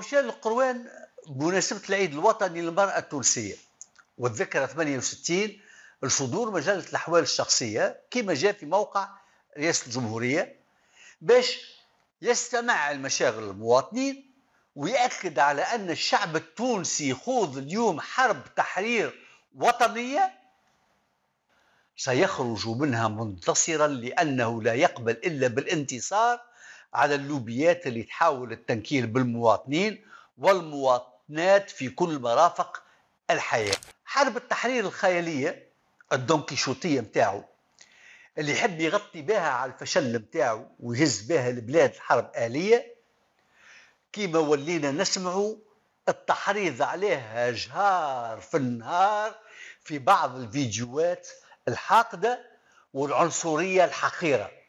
مشى للقروان بمناسبه العيد الوطني للمراه التونسيه والذكرى 68 لصدور مجله الاحوال الشخصيه كما جاء في موقع رئاسه الجمهوريه باش يستمع المشاغل المواطنين ويأكد على أن الشعب التونسي يخوض اليوم حرب تحرير وطنية سيخرج منها منتصرا لأنه لا يقبل إلا بالانتصار على اللوبيات اللي تحاول التنكيل بالمواطنين والمواطنات في كل مرافق الحياة حرب التحرير الخيالية الدونكيشوتية متاعه اللي يحب يغطي بها على الفشل متاعه ويهز بها البلاد الحرب آلية كيما ولينا نسمعوا التحريض عليها جهار في النهار في بعض الفيديوهات الحاقدة والعنصرية الحقيرة